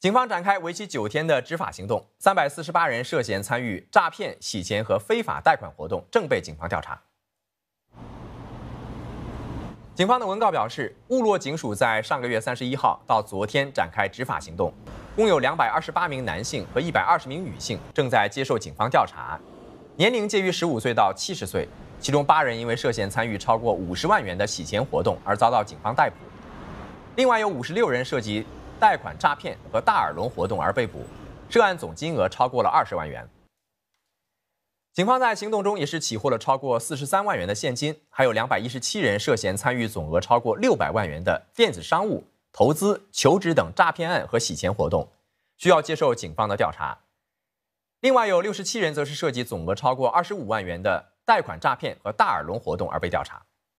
警方展开为期九天的执法行动，三百四十八人涉嫌参与诈骗、洗钱和非法贷款活动，正被警方调查。警方的文告表示，雾洛警署在上个月三十一号到昨天展开执法行动，共有两百二十八名男性和一百二十名女性正在接受警方调查，年龄介于十五岁到七十岁，其中八人因为涉嫌参与超过五十万元的洗钱活动而遭到警方逮捕，另外有五十六人涉及。贷款诈骗和大耳窿活动而被捕，涉案总金额超过了二十万元。警方在行动中也是起获了超过四十三万元的现金，还有两百一十七人涉嫌参与总额超过六百万元的电子商务、投资、求职等诈骗案和洗钱活动，需要接受警方的调查。另外有六十七人则是涉及总额超过二十五万元的贷款诈骗和大耳窿活动而被调查。